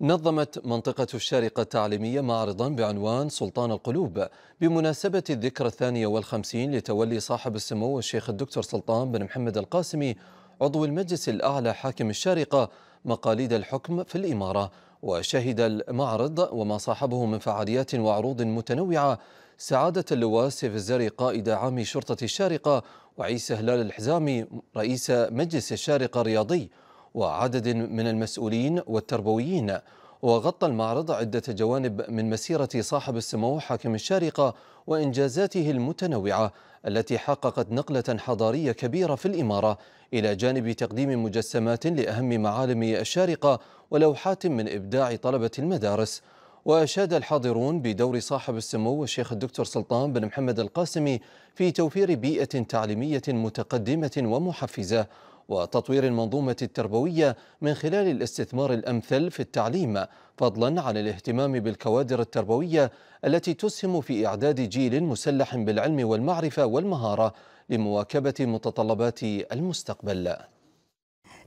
نظمت منطقة الشارقة التعليمية معرضا بعنوان سلطان القلوب بمناسبة الذكرى الثانية والخمسين لتولي صاحب السمو الشيخ الدكتور سلطان بن محمد القاسمي عضو المجلس الأعلى حاكم الشارقة مقاليد الحكم في الإمارة وشهد المعرض وما صاحبه من فعاليات وعروض متنوعة سعادة اللواء سيف الزري قائد عام شرطة الشارقة وعيسى هلال الحزامي رئيس مجلس الشارقة الرياضي وعدد من المسؤولين والتربويين وغطى المعرض عدة جوانب من مسيرة صاحب السمو حاكم الشارقة وإنجازاته المتنوعة التي حققت نقلة حضارية كبيرة في الإمارة إلى جانب تقديم مجسمات لأهم معالم الشارقة ولوحات من إبداع طلبة المدارس وأشاد الحاضرون بدور صاحب السمو الشيخ الدكتور سلطان بن محمد القاسمي في توفير بيئة تعليمية متقدمة ومحفزة وتطوير المنظومة التربوية من خلال الاستثمار الأمثل في التعليم فضلا عن الاهتمام بالكوادر التربوية التي تسهم في إعداد جيل مسلح بالعلم والمعرفة والمهارة لمواكبة متطلبات المستقبل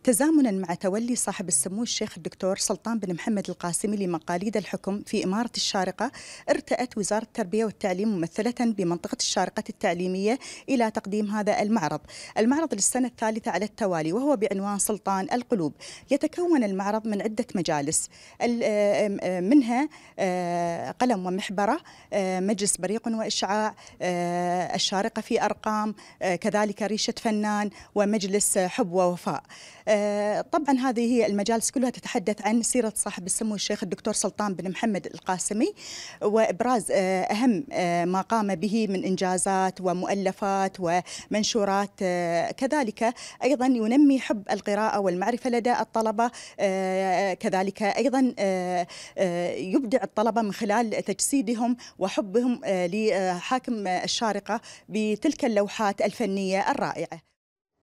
تزامنا مع تولي صاحب السمو الشيخ الدكتور سلطان بن محمد القاسمي لمقاليد الحكم في إمارة الشارقة ارتأت وزارة التربية والتعليم ممثلة بمنطقة الشارقة التعليمية إلى تقديم هذا المعرض المعرض للسنة الثالثة على التوالي وهو بعنوان سلطان القلوب يتكون المعرض من عدة مجالس منها آه، قلم ومحبرة آه، مجلس بريق وإشعاع آه، الشارقة في أرقام كذلك ريشة فنان ومجلس حب ووفاء آه، طبعا هذه هي المجالس كلها تتحدث عن سيرة صاحب السمو الشيخ الدكتور سلطان بن محمد القاسمي وإبراز آه، أهم آه، ما قام به من إنجازات ومؤلفات ومنشورات كذلك أيضا ينمي حب القراءة والمعرفة لدى الطلبة كذلك أيضا يبدع الطلبة من خلال تجسيدهم وحبهم لحاكم الشارقة بتلك اللوحات الفنية الرائعة